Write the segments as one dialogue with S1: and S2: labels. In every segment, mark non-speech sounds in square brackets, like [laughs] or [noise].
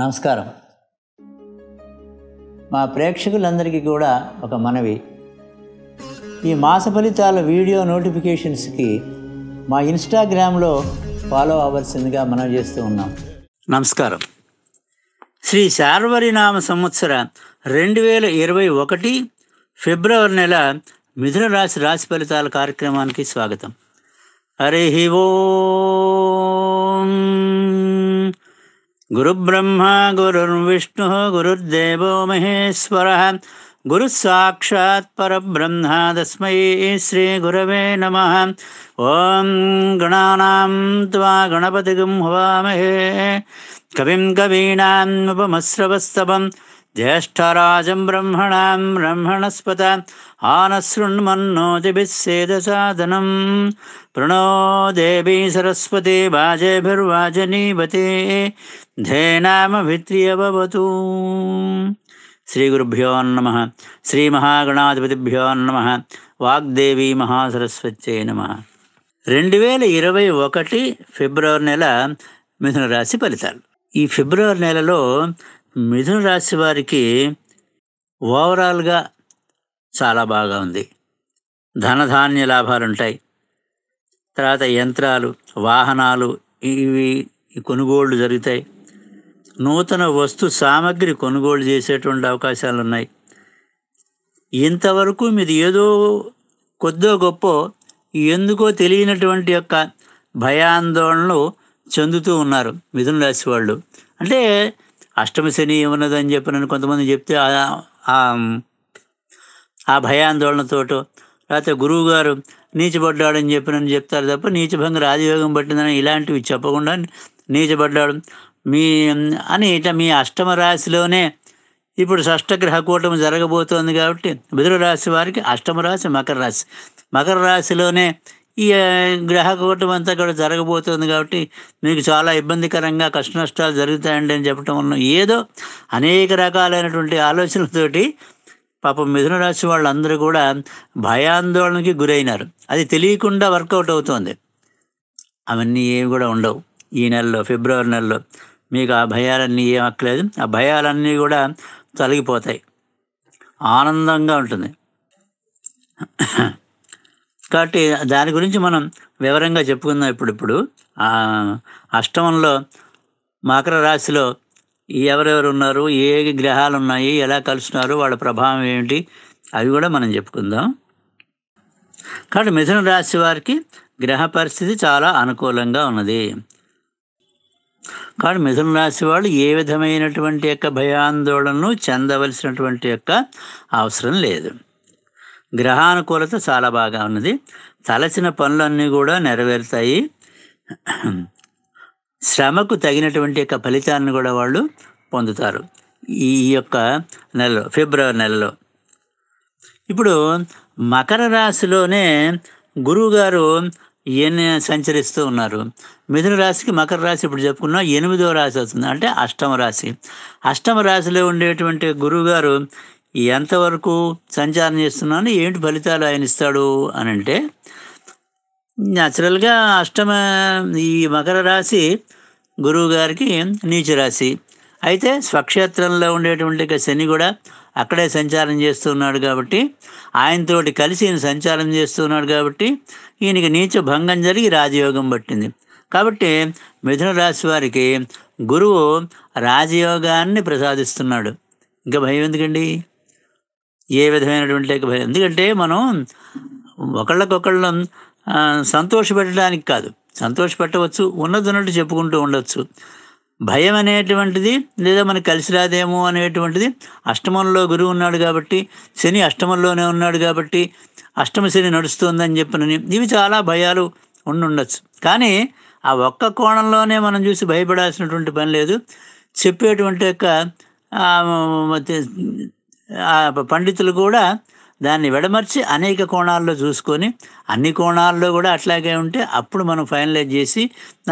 S1: నమస్కారం మా ప్రేక్షకులందరికీ కూడా ఒక మనవి ఈ మాస ఫలితాల వీడియో నోటిఫికేషన్స్కి మా ఇన్స్టాగ్రామ్లో ఫాలో అవ్వాల్సిందిగా మనం చేస్తూ ఉన్నాం నమస్కారం శ్రీ నామ సంవత్సర రెండు వేల ఇరవై ఒకటి ఫిబ్రవరి నెల మిథున రాశి రాశి ఫలితాల కార్యక్రమానికి స్వాగతం హరి హివో गुरुब्रह्मा गुरुर्विष्णुः गुरुर्देवो महेश्वरः गुरुस्साक्षात् परब्रह्मा तस्मै श्रीगुरवे नमः ॐ गणानां त्वा गणपतिगं हवामहे कविं कवीनामुपमस्रवस्तवम् జ్యేష్టరాజం బ్రహ్మణాం బ్రహ్మణస్పత ఆనశృణ్మన్నోజిభిసేదసాదనం ప్రణో దేవీ సరస్వతి వాజేభిర్వాజనీవతే ధేనామభిత్రియవతు శ్రీ గురుభ్యో నమ శ్రీ మహాగణాధిపతిభ్యో నమ వాగ్దేవి మహాసరస్వత్యే నమ రెండు వేల ఇరవై ఒకటి ఫిబ్రవరి నెల మిథున రాశి ఫలితాలు ఈ ఫిబ్రవరి నెలలో మిథున రాశి వారికి ఓవరాల్గా చాలా బాగా ఉంది ధనధాన్య లాభాలు ఉంటాయి తర్వాత యంత్రాలు వాహనాలు ఇవి కొనుగోళ్లు జరుగుతాయి నూతన వస్తు సామాగ్రి కొనుగోలు చేసేటువంటి అవకాశాలు ఉన్నాయి ఇంతవరకు మీది ఏదో కొద్దో గొప్ప ఎందుకో తెలియనటువంటి యొక్క భయాందోళనలు చెందుతూ ఉన్నారు మిథున రాశి వాళ్ళు అంటే అష్టమ శని ఉన్నదని చెప్పి నన్ను కొంతమంది చెప్తే ఆ భయాందోళనతోటో లేకపోతే గురువు గారు నీచబడ్డాడని చెప్పి నన్ను చెప్తారు తప్ప నీచభంగ రాజయోగం పట్టిందని ఇలాంటివి చెప్పకుండా నీచబడ్డాడు మీ అని ఇట్లా మీ అష్టమ రాశిలోనే ఇప్పుడు షష్టగ్రహ కూటమి జరగబోతోంది కాబట్టి మిథున రాశి వారికి అష్టమ రాశి మకర రాశి మకర రాశిలోనే ఈ గ్రహకూటం అంతా కూడా జరగబోతుంది కాబట్టి మీకు చాలా ఇబ్బందికరంగా కష్ట నష్టాలు జరుగుతాయండి అని చెప్పడం వల్ల ఏదో అనేక రకాలైనటువంటి ఆలోచనలతోటి పాపం మిథున రాశి వాళ్ళందరూ కూడా భయాందోళనకి గురైనారు అది తెలియకుండా వర్కౌట్ అవుతుంది అవన్నీ ఏమి కూడా ఉండవు ఈ నెలలో ఫిబ్రవరి నెలలో మీకు ఆ భయాలన్నీ ఏం అక్కలేదు ఆ భయాలన్నీ కూడా తొలగిపోతాయి ఆనందంగా ఉంటుంది కాబట్టి దాని గురించి మనం వివరంగా చెప్పుకుందాం ఇప్పుడిప్పుడు అష్టమంలో మకర రాశిలో ఎవరెవరు ఉన్నారు ఏ గ్రహాలు ఉన్నాయి ఎలా కలుస్తున్నారు వాళ్ళ ప్రభావం ఏమిటి అవి కూడా మనం చెప్పుకుందాం కాబట్టి మిథున రాశి వారికి గ్రహ పరిస్థితి చాలా అనుకూలంగా ఉన్నది కాబట్టి మిథున రాశి వాళ్ళు ఏ విధమైనటువంటి యొక్క భయాందోళనను చెందవలసినటువంటి యొక్క అవసరం లేదు గ్రహానుకూలత చాలా బాగా ఉన్నది తలచిన పనులన్నీ కూడా నెరవేరుతాయి శ్రమకు తగినటువంటి యొక్క ఫలితాలను కూడా వాళ్ళు పొందుతారు ఈ యొక్క నెలలో ఫిబ్రవరి నెలలో ఇప్పుడు మకర రాశిలోనే గురువుగారు ఎన్ని సంచరిస్తూ ఉన్నారు మిథున రాశికి మకర రాశి ఇప్పుడు చెప్పుకున్న ఎనిమిదవ రాశి అవుతుంది అంటే అష్టమ రాశి అష్టమ రాశిలో ఉండేటువంటి గురువుగారు ఎంతవరకు సంచారం చేస్తున్నాను ఏంటి ఫలితాలు ఆయన ఇస్తాడు అని అంటే న్యాచురల్గా అష్టమ ఈ మకర రాశి గురువు గారికి నీచ రాశి అయితే స్వక్షేత్రంలో ఉండేటువంటి శని కూడా అక్కడే సంచారం చేస్తున్నాడు కాబట్టి ఆయనతోటి కలిసి ఈయన సంచారం చేస్తున్నాడు కాబట్టి ఈయనకి నీచ భంగం జరిగి రాజయోగం పట్టింది కాబట్టి మిథున రాశి వారికి గురువు రాజయోగాన్ని ప్రసాదిస్తున్నాడు ఇంకా భయం ఎందుకండి ఏ విధమైనటువంటి భయం ఎందుకంటే మనం ఒకళ్ళకొకళ్ళ సంతోషపెట్టడానికి కాదు సంతోషపెట్టవచ్చు ఉన్నది ఉన్నట్టు చెప్పుకుంటూ ఉండొచ్చు భయం అనేటువంటిది లేదా మనకు కలిసి రాదేమో అనేటువంటిది అష్టమంలో గురువు ఉన్నాడు కాబట్టి శని అష్టమంలోనే ఉన్నాడు కాబట్టి అష్టమ శని నడుస్తుందని చెప్పినని ఇవి చాలా భయాలు ఉండుండొచ్చు కానీ ఆ ఒక్క కోణంలోనే మనం చూసి భయపడాల్సినటువంటి పని లేదు చెప్పేటువంటి యొక్క పండితులు కూడా దాన్ని విడమర్చి అనేక కోణాల్లో చూసుకొని అన్ని కోణాల్లో కూడా అట్లాగే ఉంటే అప్పుడు మనం ఫైనలైజ్ చేసి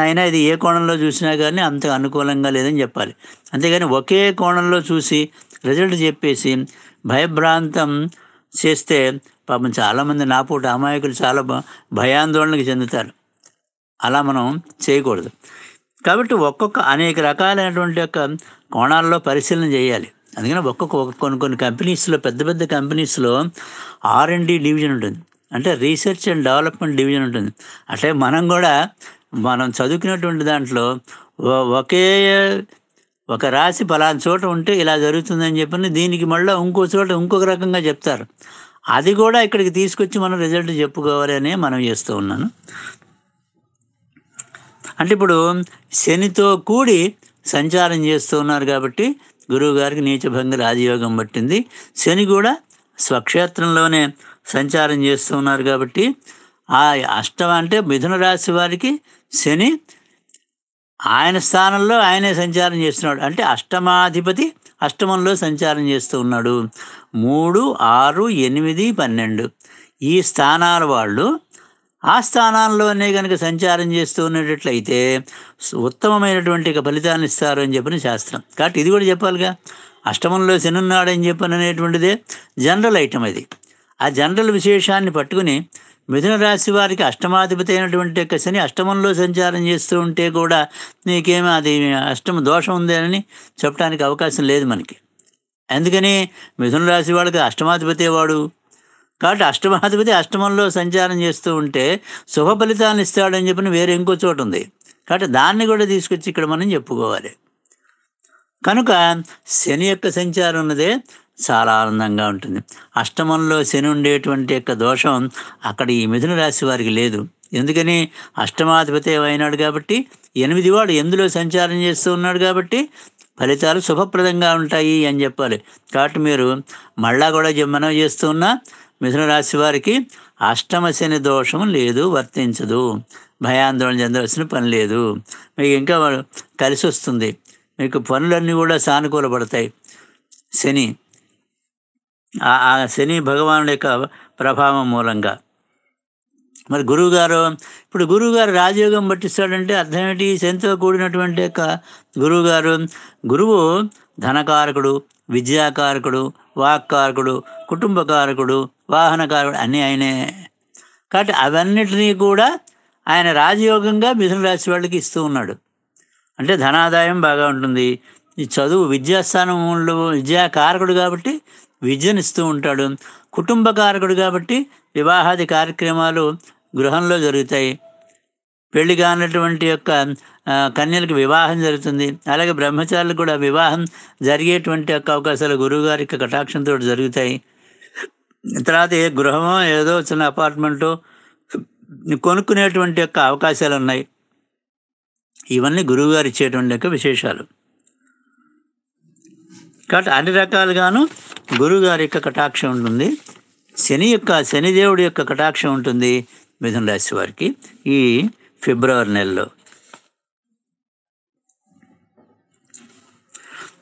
S1: ఆయన ఇది ఏ కోణంలో చూసినా కానీ అంత అనుకూలంగా లేదని చెప్పాలి అంతేగాని ఒకే కోణంలో చూసి రిజల్ట్ చెప్పేసి భయభ్రాంతం చేస్తే పాపం చాలామంది నాపూట అమాయకులు చాలా భయాందోళనకు చెందుతారు అలా మనం చేయకూడదు కాబట్టి ఒక్కొక్క అనేక రకాలైనటువంటి యొక్క కోణాల్లో పరిశీలన చేయాలి అందుకని ఒక్కొక్క కొన్ని కొన్ని కంపెనీస్లో పెద్ద పెద్ద కంపెనీస్లో ఆర్ అండ్ డి డివిజన్ ఉంటుంది అంటే రీసెర్చ్ అండ్ డెవలప్మెంట్ డివిజన్ ఉంటుంది అంటే మనం కూడా మనం చదువుకున్నటువంటి దాంట్లో ఒకే ఒక రాశి ఫలానా చోట ఉంటే ఇలా జరుగుతుందని చెప్పని దీనికి మళ్ళీ ఇంకో చోట ఇంకొక రకంగా చెప్తారు అది కూడా ఇక్కడికి తీసుకొచ్చి మనం రిజల్ట్ చెప్పుకోవాలి అనే మనం చేస్తూ ఉన్నాను అంటే ఇప్పుడు శనితో కూడి సంచారం చేస్తూ ఉన్నారు కాబట్టి గురువు గారికి నీచభంగి రాజయోగం పట్టింది శని కూడా స్వక్షేత్రంలోనే సంచారం చేస్తూ ఉన్నారు కాబట్టి ఆ అష్టం అంటే మిథున రాశి వారికి శని ఆయన స్థానంలో ఆయనే సంచారం చేస్తున్నాడు అంటే అష్టమాధిపతి అష్టమంలో సంచారం చేస్తూ ఉన్నాడు మూడు ఆరు ఎనిమిది పన్నెండు ఈ స్థానాల వాళ్ళు ఆ స్థానాల్లోనే కనుక సంచారం చేస్తూ ఉన్నట్లయితే ఉత్తమమైనటువంటి ఫలితాన్ని ఇస్తారు అని చెప్పిన శాస్త్రం కాబట్టి ఇది కూడా చెప్పాలిగా అష్టమంలో శనున్నాడని చెప్పని అనేటువంటిదే జనరల్ ఐటమ్ అది ఆ జనరల్ విశేషాన్ని పట్టుకుని మిథున రాశి వారికి అష్టమాధిపతి అయినటువంటి యొక్క శని అష్టమంలో సంచారం చేస్తూ ఉంటే కూడా నీకేమీ అది అష్టమ దోషం ఉందేనని చెప్పడానికి అవకాశం లేదు మనకి అందుకని మిథున రాశి వాళ్ళకి అష్టమాధిపతి వాడు కాబట్టి అష్టమాధిపతి అష్టమంలో సంచారం చేస్తూ ఉంటే శుభ ఫలితాలను ఇస్తాడని చెప్పిన వేరే ఇంకో చోటు ఉంది కాబట్టి దాన్ని కూడా తీసుకొచ్చి ఇక్కడ మనం చెప్పుకోవాలి కనుక శని యొక్క సంచారం ఉన్నదే చాలా ఆనందంగా ఉంటుంది అష్టమంలో శని ఉండేటువంటి యొక్క దోషం అక్కడ ఈ మిథున రాశి వారికి లేదు ఎందుకని అష్టమాధిపతి అయినాడు కాబట్టి ఎనిమిది వాడు ఎందులో సంచారం చేస్తూ ఉన్నాడు కాబట్టి ఫలితాలు శుభప్రదంగా ఉంటాయి అని చెప్పాలి కాబట్టి మీరు మళ్ళా కూడా మనం చేస్తున్నా మిథున రాశి వారికి అష్టమ శని దోషం లేదు వర్తించదు భయాందోళన చెందవలసిన పని లేదు మీకు ఇంకా కలిసి వస్తుంది మీకు పనులన్నీ కూడా సానుకూలపడతాయి శని ఆ శని భగవానుడి యొక్క ప్రభావం మూలంగా మరి గురువుగారు ఇప్పుడు గురువుగారు రాజయోగం పట్టిస్తాడంటే అర్థం ఏంటి శనితో కూడినటువంటి యొక్క గురువుగారు గురువు ధనకారకుడు విద్యాకారకుడు వాక్కారకుడు కుటుంబకారకుడు వాహనకారుడు అన్నీ ఆయనే కాబట్టి అవన్నిటినీ కూడా ఆయన రాజయోగంగా మిథున రాశి వాళ్ళకి ఇస్తూ ఉన్నాడు అంటే ధనాదాయం బాగా ఉంటుంది ఈ చదువు విద్యా విద్యాకారకుడు కాబట్టి విద్యనిస్తూ ఉంటాడు కుటుంబ కారకుడు కాబట్టి వివాహాది కార్యక్రమాలు గృహంలో జరుగుతాయి పెళ్లి కానటువంటి యొక్క కన్యలకు వివాహం జరుగుతుంది అలాగే బ్రహ్మచారులకు కూడా వివాహం జరిగేటువంటి యొక్క అవకాశాలు గురువుగారి యొక్క కటాక్షంతో జరుగుతాయి తర్వాత ఏ గృహమో ఏదో చిన్న అపార్ట్మెంటు కొనుక్కునేటువంటి యొక్క అవకాశాలు ఉన్నాయి ఇవన్నీ గురువుగారు ఇచ్చేటువంటి యొక్క విశేషాలు కాబట్టి అన్ని రకాలుగాను గురువుగారి యొక్క కటాక్షం ఉంటుంది శని యొక్క శనిదేవుడి యొక్క కటాక్షం ఉంటుంది మిథున రాశి వారికి ఈ ఫిబ్రవరి నెలలో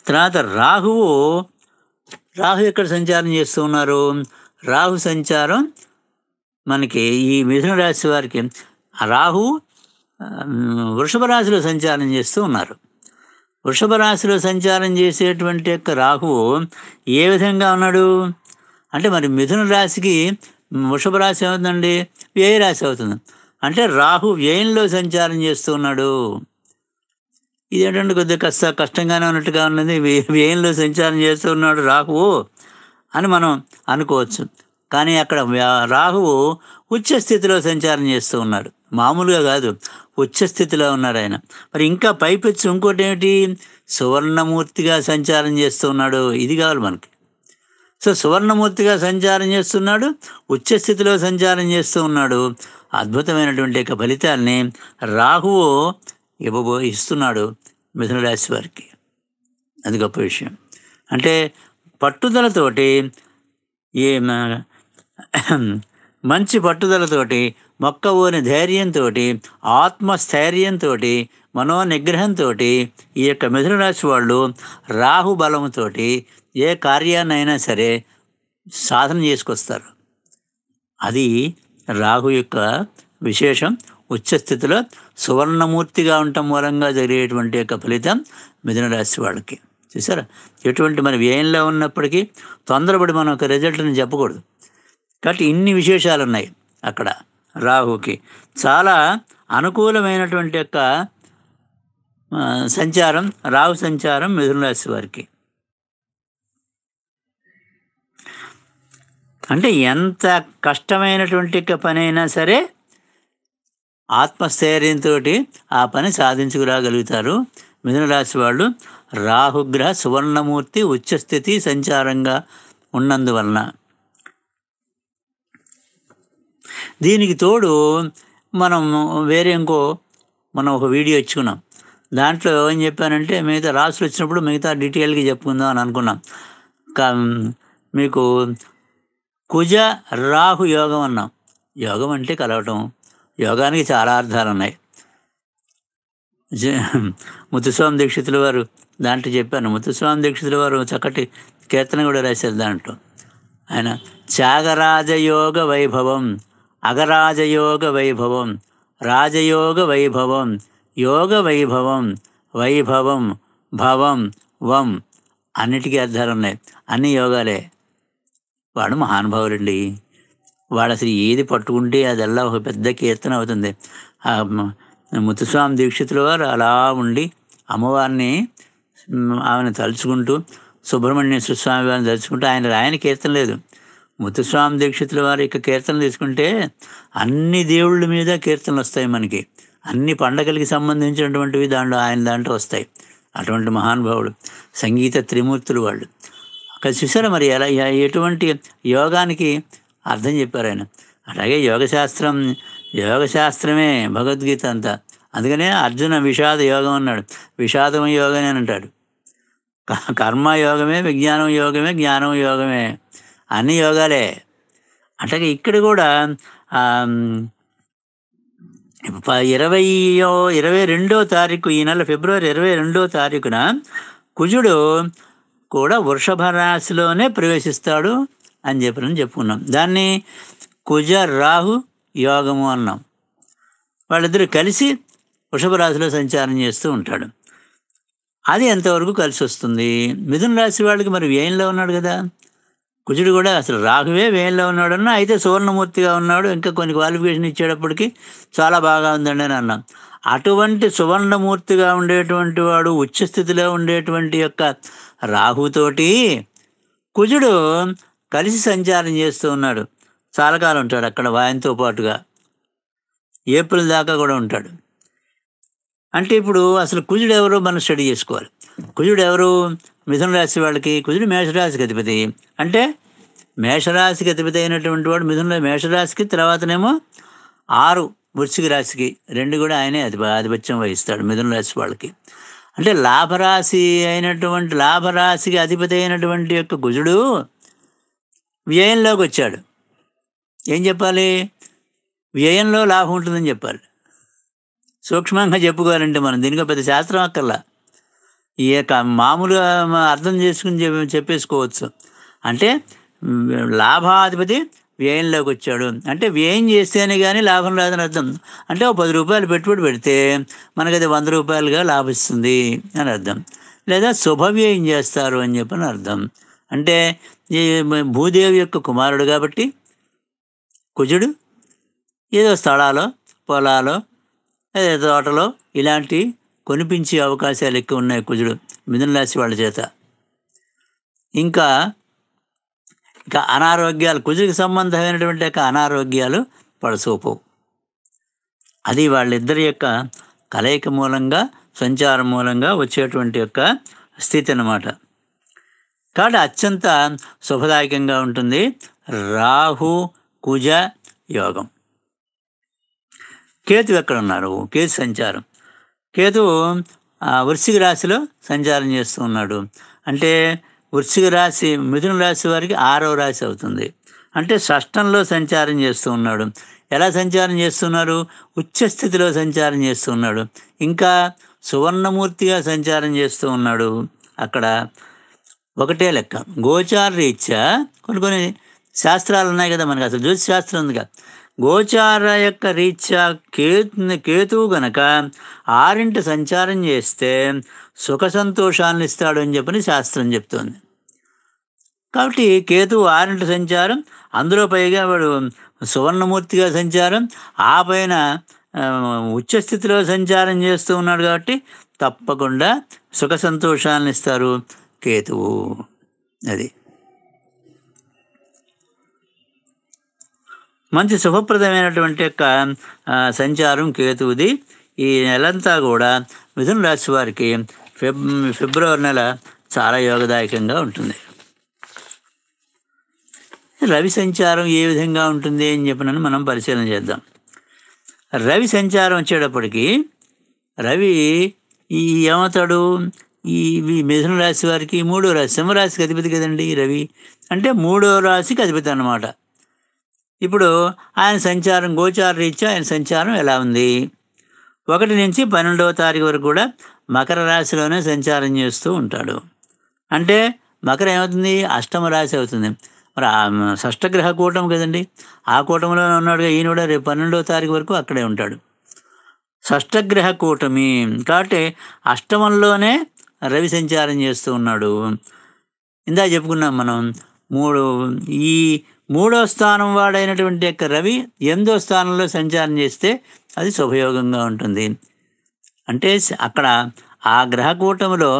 S1: తర్వాత రాహువు రాహు ఎక్కడ సంచారం చేస్తూ ఉన్నారు రాహు సంచారం మనకి ఈ మిథున రాశి వారికి రాహు వృషభ రాశిలో సంచారం చేస్తూ ఉన్నారు వృషభ రాశిలో సంచారం చేసేటువంటి యొక్క రాహువు ఏ విధంగా ఉన్నాడు అంటే మరి మిథున రాశికి వృషభ రాశి అవుతుందండి వ్యయ రాశి అవుతుంది అంటే రాహు వ్యయంలో సంచారం చేస్తూ ఉన్నాడు ఇదేంటంటే కొద్దిగా కష్ట కష్టంగానే ఉన్నట్టుగా ఉన్నది వ్యయంలో సంచారం చేస్తూ ఉన్నాడు రాహువు అని మనం అనుకోవచ్చు కానీ అక్కడ రాహువు ఉచ్చ స్థితిలో సంచారం చేస్తూ ఉన్నాడు మామూలుగా కాదు ఉచ్చ స్థితిలో ఉన్నాడు ఆయన మరి ఇంకా పైపెచ్చు ఇంకోటి ఏమిటి సువర్ణమూర్తిగా సంచారం చేస్తూ ఉన్నాడు ఇది కావాలి మనకి సో సువర్ణమూర్తిగా సంచారం చేస్తున్నాడు ఉచ్చ స్థితిలో సంచారం చేస్తూ ఉన్నాడు అద్భుతమైనటువంటి యొక్క ఫలితాన్ని రాహువు ఇవ్వబో ఇస్తున్నాడు మిథునరాశి వారికి అది గొప్ప విషయం అంటే పట్టుదలతోటి ఏ మంచి పట్టుదలతోటి మొక్క ఊని ధైర్యంతో ఆత్మస్థైర్యంతో మనోనిగ్రహంతో ఈ యొక్క మిథునరాశి వాళ్ళు రాహు ఏ కార్యాన్నైనా సరే సాధన చేసుకొస్తారు అది రాహు యొక్క విశేషం ఉచ్చస్థితిలో సువర్ణమూర్తిగా ఉండటం మూలంగా జరిగేటువంటి యొక్క ఫలితం మిథునరాశి వాళ్ళకి చూసారా ఎటువంటి మన వ్యయంలో ఉన్నప్పటికీ తొందరపడి మనం ఒక రిజల్ట్ని చెప్పకూడదు కాబట్టి ఇన్ని విశేషాలు ఉన్నాయి అక్కడ రాహుకి చాలా అనుకూలమైనటువంటి యొక్క సంచారం రాహు సంచారం మిథున రాశి వారికి అంటే ఎంత కష్టమైనటువంటి పని అయినా సరే ఆత్మస్థైర్యంతో ఆ పని సాధించుకురాగలుగుతారు మిథున రాశి వాళ్ళు రాహుగ్రహ సువర్ణమూర్తి ఉచ్చస్థితి సంచారంగా ఉన్నందువలన దీనికి తోడు మనం వేరే ఇంకో మనం ఒక వీడియో ఇచ్చుకున్నాం దాంట్లో ఏం చెప్పానంటే మిగతా రాసులు వచ్చినప్పుడు మిగతా డీటెయిల్గా చెప్పుకుందాం అని అనుకున్నాం కా మీకు కుజ రాహు యోగం అన్నాం యోగం అంటే కలవటం యోగానికి చాలా అర్థాలు ఉన్నాయి ముత్తుస్వామి దీక్షితుల వారు దాంట్లో చెప్పాను ముత్తుస్వామి దీక్షితుల వారు చక్కటి కీర్తన కూడా రాశారు దాంట్లో ఆయన త్యాగరాజయోగ వైభవం అగరాజయోగ వైభవం రాజయోగ వైభవం యోగ వైభవం వైభవం భవం వం అన్నిటికీ అర్థాలు ఉన్నాయి అన్ని యోగాలే వాడు మహానుభావులండి వాడు అసలు ఏది పట్టుకుంటే అదల్లా ఒక పెద్ద కీర్తన అవుతుంది ముత్తుస్వామి దీక్షితుల వారు అలా ఉండి అమ్మవారిని ఆమెను తలుచుకుంటూ సుబ్రహ్మణ్యేశ్వర స్వామి వారిని తలుచుకుంటూ ఆయన ఆయన కీర్తన లేదు ముత్తుస్వామి దీక్షితుల వారి యొక్క కీర్తన తీసుకుంటే అన్ని దేవుళ్ళ మీద కీర్తనలు వస్తాయి మనకి అన్ని పండగలకి సంబంధించినటువంటివి దాంట్లో ఆయన దాంట్లో వస్తాయి అటువంటి మహానుభావుడు సంగీత త్రిమూర్తులు వాళ్ళు అక్కడ చూసారా మరి ఎలా ఎటువంటి యోగానికి అర్థం చెప్పారు ఆయన అలాగే యోగశాస్త్రం యోగశాస్త్రమే భగవద్గీత అంతా అందుకనే అర్జున విషాద యోగం అన్నాడు విషాదం అని అంటాడు కర్మయోగమే విజ్ఞానం యోగమే జ్ఞానం యోగమే అన్ని యోగాలే అంటే ఇక్కడ కూడా ఇరవయో ఇరవై రెండో తారీఖు ఈ నెల ఫిబ్రవరి ఇరవై రెండో తారీఖున కుజుడు కూడా వృషభ రాశిలోనే ప్రవేశిస్తాడు అని చెప్పి చెప్పుకున్నాం దాన్ని కుజ రాహు యోగము అన్నాం వాళ్ళిద్దరూ కలిసి వృషభ రాశిలో సంచారం చేస్తూ ఉంటాడు అది ఎంతవరకు కలిసి వస్తుంది మిథున రాశి వాళ్ళకి మరి వ్యయంలో ఉన్నాడు కదా కుజుడు కూడా అసలు రాఘవే వ్యయంలో ఉన్నాడన్నా అయితే సువర్ణమూర్తిగా ఉన్నాడు ఇంకా కొన్ని క్వాలిఫికేషన్ ఇచ్చేటప్పటికి చాలా బాగా ఉందండి అని అన్నాం అటువంటి సువర్ణమూర్తిగా ఉండేటువంటి వాడు ఉచ్చస్థితిలో ఉండేటువంటి యొక్క రాహుతోటి కుజుడు కలిసి సంచారం చేస్తూ ఉన్నాడు చాలాకాలం ఉంటాడు అక్కడ వాయంతో పాటుగా ఏప్రిల్ దాకా కూడా ఉంటాడు అంటే ఇప్పుడు అసలు కుజుడు ఎవరు మనం స్టడీ చేసుకోవాలి కుజుడు ఎవరు మిథున రాశి వాళ్ళకి కుజుడు మేషరాశికి అధిపతి అంటే మేషరాశికి అధిపతి అయినటువంటి వాడు మిథున మేషరాశికి తర్వాతనేమో ఆరు వృశ్చిక రాశికి రెండు కూడా ఆయనే అధిప ఆధిపత్యం వహిస్తాడు మిథున రాశి వాళ్ళకి అంటే లాభరాశి అయినటువంటి లాభరాశికి అధిపతి అయినటువంటి యొక్క కుజుడు వ్యయంలోకి వచ్చాడు ఏం చెప్పాలి వ్యయంలో లాభం ఉంటుందని చెప్పాలి సూక్ష్మంగా చెప్పుకోవాలంటే మనం దీనికి పెద్ద శాస్త్రం అక్కర్లా ఈ యొక్క మామూలుగా అర్థం చేసుకుని చెప్పేసుకోవచ్చు అంటే లాభాధిపతి వ్యయంలోకి వచ్చాడు అంటే వ్యయం చేస్తేనే కానీ లాభం రాదని అర్థం అంటే ఒక పది రూపాయలు పెట్టుబడి పెడితే అది వంద రూపాయలుగా లాభిస్తుంది అని అర్థం లేదా శుభవ్యయం చేస్తారు అని చెప్పని అర్థం అంటే ఈ భూదేవి యొక్క కుమారుడు కాబట్టి కుజుడు ఏదో స్థలాలో పొలాలో తోటలో ఇలాంటి కొనిపించే అవకాశాలు ఎక్కువ ఉన్నాయి కుజుడు మిథున రాశి వాళ్ళ చేత ఇంకా ఇంకా అనారోగ్యాలు కుజుడికి సంబంధమైనటువంటి యొక్క అనారోగ్యాలు పడసూపవు అది వాళ్ళిద్దరి యొక్క కలయిక మూలంగా సంచారం మూలంగా వచ్చేటువంటి యొక్క స్థితి అనమాట కాబట్టి అత్యంత శుభదాయకంగా ఉంటుంది రాహు కుజ యోగం కేతు ఎక్కడ ఉన్నారు కేతు సంచారం కేతు వృశ్చిక రాశిలో సంచారం చేస్తూ ఉన్నాడు అంటే వృశ్చిక రాశి మిథున రాశి వారికి ఆరవ రాశి అవుతుంది అంటే షష్టంలో సంచారం చేస్తూ ఉన్నాడు ఎలా సంచారం చేస్తున్నారు ఉచ్చస్థితిలో సంచారం చేస్తూ ఉన్నాడు ఇంకా సువర్ణమూర్తిగా సంచారం చేస్తూ ఉన్నాడు అక్కడ ఒకటే లెక్క గోచార రీత్యా కొన్ని కొన్ని శాస్త్రాలు ఉన్నాయి కదా మనకు అసలు జ్యోతిష్ శాస్త్రం ఉంది కదా గోచార యొక్క రీత్యా కేతు కేతువు గనక ఆరింటి సంచారం చేస్తే సుఖ సంతోషాలను ఇస్తాడు అని చెప్పని శాస్త్రం చెప్తోంది కాబట్టి కేతువు ఆరింట సంచారం అందులో పైగా వాడు సువర్ణమూర్తిగా సంచారం ఆ పైన ఉచ్చస్థితిలో సంచారం చేస్తూ ఉన్నాడు కాబట్టి తప్పకుండా సుఖ సంతోషాలను ఇస్తారు కేతువు అది మంచి శుభప్రదమైనటువంటి యొక్క సంచారం కేతువుది ఈ నెలంతా కూడా మిథున రాశి వారికి ఫిబ్ ఫిబ్రవరి నెల చాలా యోగదాయకంగా ఉంటుంది రవి సంచారం ఏ విధంగా ఉంటుంది అని చెప్పినని మనం పరిశీలన చేద్దాం రవి సంచారం వచ్చేటప్పటికి రవి ఈ ఏమవుతాడు ఈ మిథున రాశి వారికి మూడో రాశి సింహరాశికి అధిపతి కదండి రవి అంటే మూడో రాశికి అధిపతి అనమాట ఇప్పుడు ఆయన సంచారం గోచార రీత్యా ఆయన సంచారం ఎలా ఉంది ఒకటి నుంచి పన్నెండవ తారీఖు వరకు కూడా మకర రాశిలోనే సంచారం చేస్తూ ఉంటాడు అంటే మకర ఏమవుతుంది అష్టమ రాశి అవుతుంది మరి షష్టగ్రహ కూటం కదండి ఆ కూటంలో ఉన్నాడుగా ఈయన కూడా రేపు పన్నెండవ తారీఖు వరకు అక్కడే ఉంటాడు షష్టగ్రహ కూటమి కాబట్టి అష్టమంలోనే రవి సంచారం చేస్తూ ఉన్నాడు ఇందా చెప్పుకున్నాం మనం మూడు ఈ మూడో స్థానం వాడైనటువంటి యొక్క రవి ఎనిమిదో స్థానంలో సంచారం చేస్తే అది శుభయోగంగా ఉంటుంది అంటే అక్కడ ఆ గ్రహ కూటములో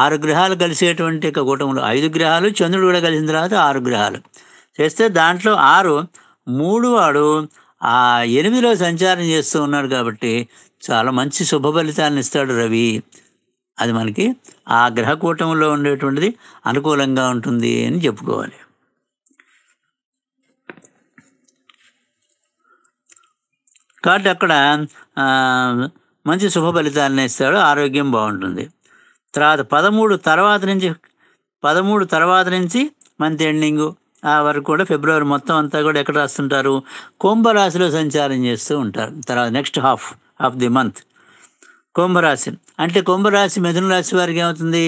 S1: ఆరు గ్రహాలు కలిసేటువంటి యొక్క కూటములు ఐదు గ్రహాలు చంద్రుడు కూడా కలిసిన తర్వాత ఆరు గ్రహాలు చేస్తే దాంట్లో ఆరు మూడు వాడు ఆ ఎనిమిదిలో సంచారం చేస్తూ ఉన్నాడు కాబట్టి చాలా మంచి శుభ ఫలితాలను ఇస్తాడు రవి అది మనకి ఆ గ్రహ ఉండేటువంటిది అనుకూలంగా ఉంటుంది అని చెప్పుకోవాలి కాబట్టి అక్కడ మంచి శుభ ఫలితాలను ఇస్తాడు ఆరోగ్యం బాగుంటుంది తర్వాత పదమూడు తర్వాత నుంచి పదమూడు తర్వాత నుంచి మంత్ ఎండింగ్ ఆ వరకు కూడా ఫిబ్రవరి మొత్తం అంతా కూడా ఎక్కడ రాస్తుంటారు కుంభరాశిలో సంచారం చేస్తూ ఉంటారు తర్వాత next half of the month కుంభరాశి అంటే కుంభరాశి మిథున రాశి వారికి ఏమవుతుంది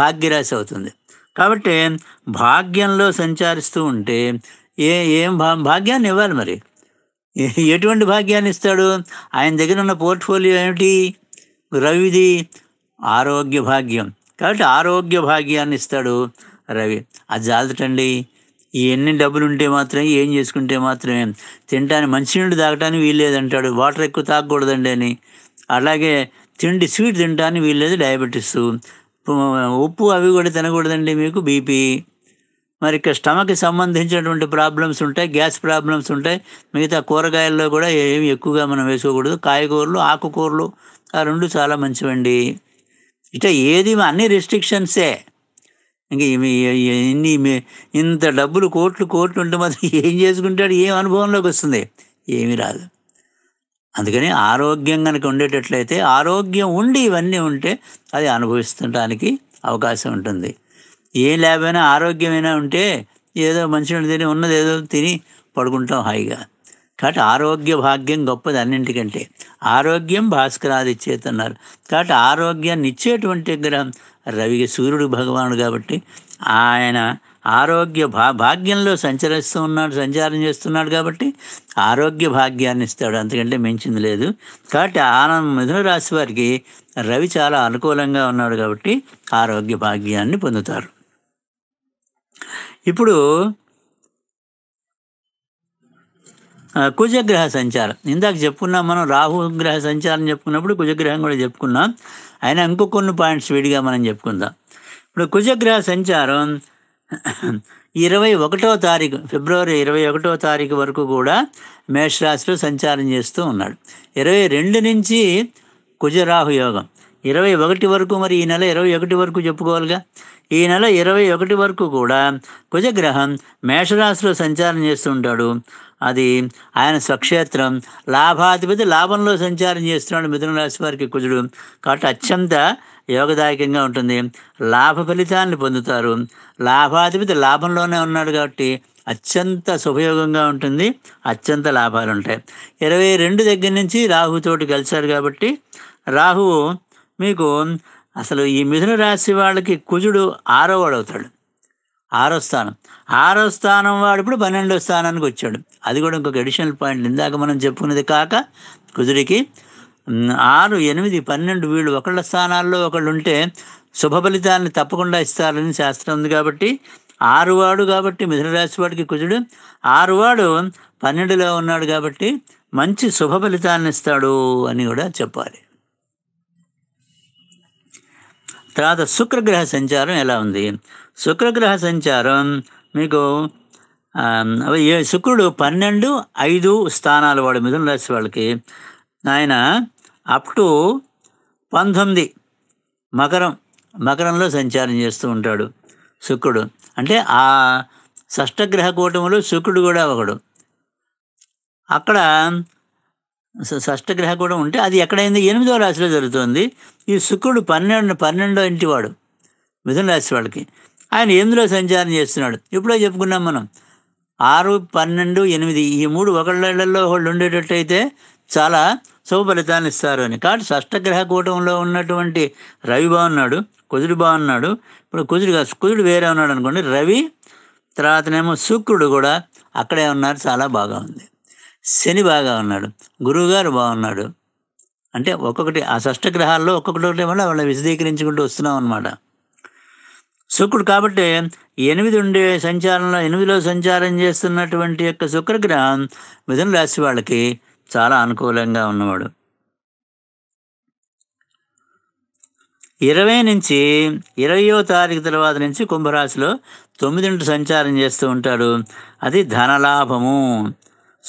S1: భాగ్యరాశి అవుతుంది కాబట్టి భాగ్యంలో సంచారిస్తూ ఉంటే ఏ ఏం భాగ్యాన్ని ఇవ్వాలి మరి ఎటువంటి భాగ్యాన్ని ఇస్తాడు ఆయన దగ్గర ఉన్న పోర్ట్ఫోలియో ఏమిటి రవిది ఆరోగ్య భాగ్యం కాబట్టి ఆరోగ్య భాగ్యాన్ని ఇస్తాడు రవి అది జాలటండి ఎన్ని డబ్బులు ఉంటే మాత్రం ఏం చేసుకుంటే మాత్రమే తినడానికి నుండి తాగటానికి వీల్లేదంటాడు వాటర్ ఎక్కువ తాగకూడదండి అని అలాగే తిండి స్వీట్ తినడానికి వీల్లేదు డయాబెటీస్ ఉప్పు అవి కూడా తినకూడదండి మీకు బీపీ మరి ఇక్కడ స్టమక్కి సంబంధించినటువంటి ప్రాబ్లమ్స్ ఉంటాయి గ్యాస్ ప్రాబ్లమ్స్ ఉంటాయి మిగతా కూరగాయల్లో కూడా ఏమి ఎక్కువగా మనం వేసుకోకూడదు కాయగూరలు ఆకుకూరలు ఆ రెండు చాలా మంచివండి ఇట ఏది అన్ని రెస్ట్రిక్షన్సే ఇంక ఇన్ని ఇంత డబ్బులు కోట్లు కోట్లు ఉంటే మాత్రం [laughs] ఏం చేసుకుంటాడు ఏం అనుభవంలోకి వస్తుంది ఏమీ రాదు అందుకని ఆరోగ్యం కనుక ఉండేటట్లయితే ఆరోగ్యం ఉండి ఇవన్నీ ఉంటే అది అనుభవిస్తుండడానికి అవకాశం ఉంటుంది ఏ లేబైనా ఆరోగ్యమైనా ఉంటే ఏదో మంచినీళ్ళు తిని ఉన్నది ఏదో తిని పడుకుంటాం హాయిగా కాబట్టి ఆరోగ్య భాగ్యం గొప్పది అన్నింటికంటే ఆరోగ్యం భాస్కరాది ఇచ్చేతున్నారు కాబట్టి ఆరోగ్యాన్ని ఇచ్చేటువంటి గ్రహం రవి సూర్యుడు భగవానుడు కాబట్టి ఆయన ఆరోగ్య భా భాగ్యంలో సంచరిస్తూ ఉన్నాడు సంచారం చేస్తున్నాడు కాబట్టి ఆరోగ్య భాగ్యాన్ని ఇస్తాడు అంతకంటే మించింది లేదు కాబట్టి ఆనంద మిథున రాశి వారికి రవి చాలా అనుకూలంగా ఉన్నాడు కాబట్టి ఆరోగ్య భాగ్యాన్ని పొందుతారు ఇప్పుడు కుజగ్రహ సంచారం ఇందాక చెప్పుకున్నాం మనం రాహుగ్రహ సంచారం చెప్పుకున్నప్పుడు కుజగ్రహం కూడా చెప్పుకున్నాం అయినా ఇంకో కొన్ని పాయింట్స్ విడిగా మనం చెప్పుకుందాం ఇప్పుడు కుజగ్రహ సంచారం ఇరవై ఒకటో తారీఖు ఫిబ్రవరి ఇరవై ఒకటో తారీఖు వరకు కూడా మేషరాశిలో సంచారం చేస్తూ ఉన్నాడు ఇరవై రెండు నుంచి కుజరాహు యోగం ఇరవై ఒకటి వరకు మరి ఈ నెల ఇరవై ఒకటి వరకు చెప్పుకోవాలిగా ఈ నెల ఇరవై ఒకటి వరకు కూడా కుజగ్రహం మేషరాశిలో సంచారం చేస్తుంటాడు అది ఆయన స్వక్షేత్రం లాభాధిపతి లాభంలో సంచారం చేస్తున్నాడు మిథున రాశి వారికి కుజుడు కాబట్టి అత్యంత యోగదాయకంగా ఉంటుంది లాభ ఫలితాన్ని పొందుతారు లాభాధిపతి లాభంలోనే ఉన్నాడు కాబట్టి అత్యంత శుభయోగంగా ఉంటుంది అత్యంత లాభాలు ఉంటాయి ఇరవై రెండు దగ్గర నుంచి రాహుతోటి కలిశారు కాబట్టి రాహువు మీకు అసలు ఈ మిథున రాశి వాళ్ళకి కుజుడు ఆరో వాడు అవుతాడు ఆరో స్థానం ఆరో స్థానం వాడు ఇప్పుడు పన్నెండో స్థానానికి వచ్చాడు అది కూడా ఇంకొక అడిషనల్ పాయింట్ ఇందాక మనం చెప్పుకున్నది కాక కుజుడికి ఆరు ఎనిమిది పన్నెండు వీళ్ళు ఒకళ్ళ స్థానాల్లో ఒకళ్ళు ఉంటే శుభ ఫలితాన్ని తప్పకుండా ఇస్తారని శాస్త్రం ఉంది కాబట్టి ఆరువాడు కాబట్టి మిథున రాశి వాడికి కుజుడు ఆరువాడు పన్నెండులో ఉన్నాడు కాబట్టి మంచి శుభ ఫలితాన్ని ఇస్తాడు అని కూడా చెప్పాలి తర్వాత శుక్రగ్రహ సంచారం ఎలా ఉంది శుక్రగ్రహ సంచారం మీకు శుక్రుడు పన్నెండు ఐదు స్థానాలు వాడు మిథున రాశి వాళ్ళకి ఆయన అప్ టు పంతొమ్మిది మకరం మకరంలో సంచారం చేస్తూ ఉంటాడు శుక్రుడు అంటే ఆ షష్టగ్రహ కూటములు శుక్రుడు కూడా ఒకడు అక్కడ గ్రహ కూడా ఉంటే అది ఎక్కడైంది ఎనిమిదో రాశిలో జరుగుతుంది ఈ శుక్రుడు పన్నెండు పన్నెండో ఇంటివాడు మిథున రాశి వాళ్ళకి ఆయన ఎనిమిదిలో సంచారం చేస్తున్నాడు ఇప్పుడే చెప్పుకున్నాం మనం ఆరు పన్నెండు ఎనిమిది ఈ మూడు ఒకళ్ళలో ఒకళ్ళు ఉండేటట్టయితే చాలా శుభ ఫలితాన్ని ఇస్తారు అని కాబట్టి షష్టగ్రహ కూటంలో ఉన్నటువంటి రవి బాగున్నాడు కుదురు బాగున్నాడు ఇప్పుడు కాదు కుదురు వేరే ఉన్నాడు అనుకోండి రవి తర్వాతనేమో శుక్రుడు కూడా అక్కడే ఉన్నారు చాలా బాగా ఉంది శని బాగా ఉన్నాడు గురువుగారు బాగున్నాడు అంటే ఒక్కొక్కటి ఆ షష్ట గ్రహాల్లో ఒక్కొక్కటి వల్ల వాళ్ళు విశదీకరించుకుంటూ వస్తున్నాం అనమాట శుక్రుడు కాబట్టి ఎనిమిది ఉండే సంచారంలో ఎనిమిదిలో సంచారం చేస్తున్నటువంటి యొక్క శుక్రగ్రహం మిథున రాశి వాళ్ళకి చాలా అనుకూలంగా ఉన్నవాడు ఇరవై నుంచి ఇరవయో తారీఖు తర్వాత నుంచి కుంభరాశిలో తొమ్మిదింటి సంచారం చేస్తూ ఉంటాడు అది ధనలాభము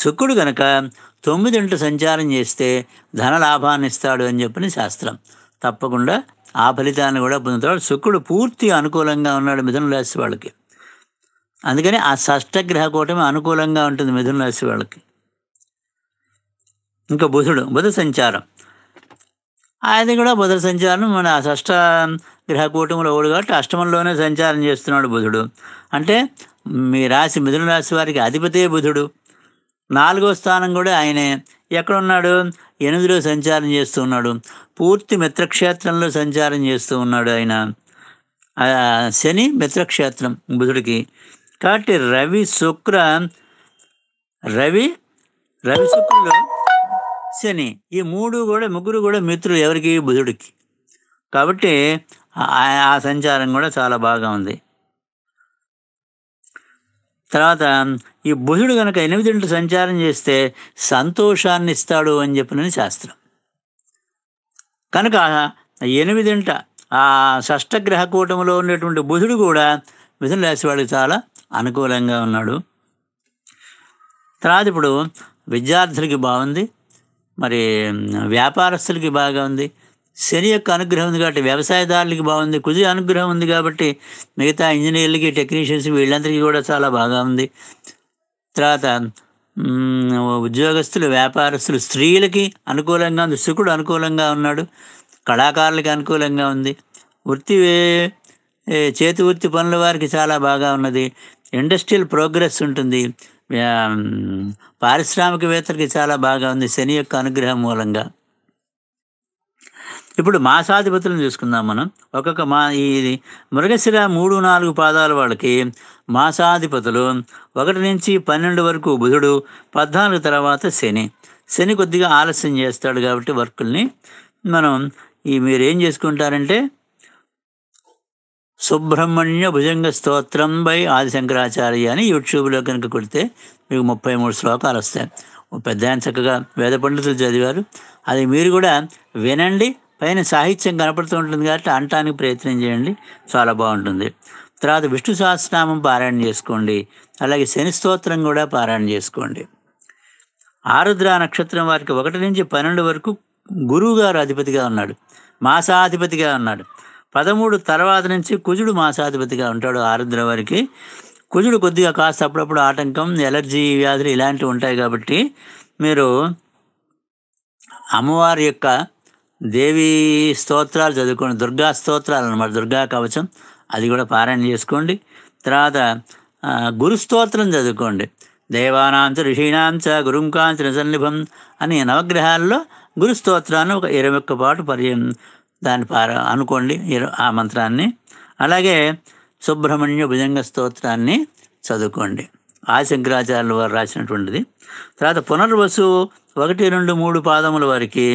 S1: శుక్రుడు కనుక తొమ్మిదింట్లు సంచారం చేస్తే ధన లాభాన్ని ఇస్తాడు అని చెప్పిన శాస్త్రం తప్పకుండా ఆ ఫలితాన్ని కూడా పొందుతాడు శుక్రుడు పూర్తి అనుకూలంగా ఉన్నాడు మిథున రాశి వాళ్ళకి అందుకని ఆ షష్టగ్రహ కూటమి అనుకూలంగా ఉంటుంది మిథున రాశి వాళ్ళకి ఇంకా బుధుడు బుధ సంచారం అది కూడా బుధ సంచారం మన షష్ట గ్రహ కూటమిలో ఓడు కాబట్టి అష్టమంలోనే సంచారం చేస్తున్నాడు బుధుడు అంటే మీ రాశి మిథున రాశి వారికి అధిపతే బుధుడు నాలుగో స్థానం కూడా ఆయనే ఎక్కడున్నాడు ఎనిమిదిలో సంచారం చేస్తూ ఉన్నాడు పూర్తి మిత్రక్షేత్రంలో సంచారం చేస్తూ ఉన్నాడు ఆయన శని మిత్రక్షేత్రం బుధుడికి కాబట్టి రవి శుక్ర రవి రవి శుక్రులు శని ఈ మూడు కూడా ముగ్గురు కూడా మిత్రులు ఎవరికి బుధుడికి కాబట్టి ఆ సంచారం కూడా చాలా బాగా ఉంది తర్వాత ఈ బుధుడు కనుక ఎనిమిదింటి సంచారం చేస్తే సంతోషాన్ని ఇస్తాడు అని చెప్పినని శాస్త్రం కనుక ఎనిమిదింట ఆ షష్టగ్రహ కూటములో ఉన్నటువంటి బుధుడు కూడా మిథున రాశి వాడికి చాలా అనుకూలంగా ఉన్నాడు తర్వాత ఇప్పుడు విద్యార్థులకి బాగుంది మరి వ్యాపారస్తులకి బాగా ఉంది శని యొక్క అనుగ్రహం ఉంది కాబట్టి వ్యవసాయదారులకి బాగుంది కుజి అనుగ్రహం ఉంది కాబట్టి మిగతా ఇంజనీర్లకి టెక్నీషియన్స్ వీళ్ళందరికీ కూడా చాలా బాగా ఉంది తర్వాత ఉద్యోగస్తులు వ్యాపారస్తులు స్త్రీలకి అనుకూలంగా ఉంది శుకుడు అనుకూలంగా ఉన్నాడు కళాకారులకి అనుకూలంగా ఉంది వృత్తి చేతి వృత్తి పనుల వారికి చాలా బాగా ఉన్నది ఇండస్ట్రియల్ ప్రోగ్రెస్ ఉంటుంది పారిశ్రామికవేత్తలకి చాలా బాగా ఉంది శని యొక్క అనుగ్రహం మూలంగా ఇప్పుడు మాసాధిపతులను చూసుకుందాం మనం ఒక్కొక్క మా ఈ మృగశిర మూడు నాలుగు పాదాల వాళ్ళకి మాసాధిపతులు ఒకటి నుంచి పన్నెండు వరకు బుధుడు పద్నాలుగు తర్వాత శని శని కొద్దిగా ఆలస్యం చేస్తాడు కాబట్టి వర్కుల్ని మనం ఈ మీరు ఏం చేసుకుంటారంటే సుబ్రహ్మణ్య భుజంగ స్తోత్రం బై ఆదిశంకరాచార్య అని యూట్యూబ్లో కనుక కొడితే మీకు ముప్పై మూడు శ్లోకాలు వస్తాయి పెద్ద చక్కగా వేద పండితులు చదివారు అది మీరు కూడా వినండి పైన సాహిత్యం కనపడుతూ ఉంటుంది కాబట్టి అంటానికి ప్రయత్నం చేయండి చాలా బాగుంటుంది తర్వాత విష్ణు సహస్రనామం పారాయణ చేసుకోండి అలాగే శని స్తోత్రం కూడా పారాయణ చేసుకోండి ఆరుద్ర నక్షత్రం వారికి ఒకటి నుంచి పన్నెండు వరకు గురువు గారు అధిపతిగా ఉన్నాడు మాసాధిపతిగా ఉన్నాడు పదమూడు తర్వాత నుంచి కుజుడు మాసాధిపతిగా ఉంటాడు ఆరుద్ర వారికి కుజుడు కొద్దిగా కాస్త అప్పుడప్పుడు ఆటంకం ఎలర్జీ వ్యాధులు ఇలాంటివి ఉంటాయి కాబట్టి మీరు అమ్మవారి యొక్క దేవి స్తోత్రాలు చదువుకోండి దుర్గా స్తోత్రాలు అనమాట దుర్గా కవచం అది కూడా పారాయణ చేసుకోండి తర్వాత గురు స్తోత్రం చదువుకోండి దేవానాంచ ఋషీణాంచ గురుంకాంచ నిజన్నిభం అని నవగ్రహాల్లో గురు స్తోత్రాన్ని ఒక ఇరవై ఒక్క పాటు పర్యం దాన్ని పార అనుకోండి ఆ మంత్రాన్ని అలాగే సుబ్రహ్మణ్య భుజంగ స్తోత్రాన్ని చదువుకోండి శంకరాచార్యుల వారు రాసినటువంటిది తర్వాత పునర్వసు ఒకటి రెండు మూడు పాదముల వారికి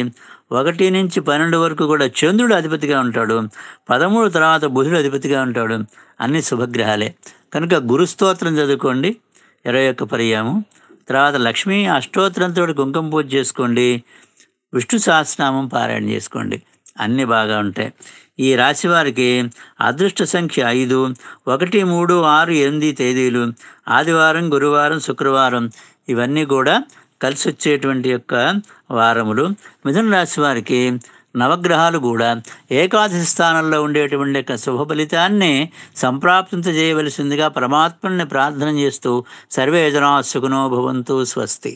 S1: ఒకటి నుంచి పన్నెండు వరకు కూడా చంద్రుడు అధిపతిగా ఉంటాడు పదమూడు తర్వాత బుధుడు అధిపతిగా ఉంటాడు అన్ని శుభగ్రహాలే కనుక గురుస్తోత్రం చదువుకోండి ఇరవై ఒక్క పర్యాము తర్వాత లక్ష్మీ అష్టోత్తరంతో కుంకుమ పూజ చేసుకోండి విష్ణు సహస్రనామం పారాయణ చేసుకోండి అన్నీ బాగా ఉంటాయి ఈ రాశి వారికి అదృష్ట సంఖ్య ఐదు ఒకటి మూడు ఆరు ఎనిమిది తేదీలు ఆదివారం గురువారం శుక్రవారం ఇవన్నీ కూడా కలిసి వచ్చేటువంటి యొక్క వారములు మిథున రాశి వారికి నవగ్రహాలు కూడా ఏకాదశి స్థానంలో ఉండేటువంటి యొక్క శుభ ఫలితాన్ని సంప్రాప్తింత చేయవలసిందిగా పరమాత్మని ప్రార్థన చేస్తూ సర్వే జనా భవంతు స్వస్తి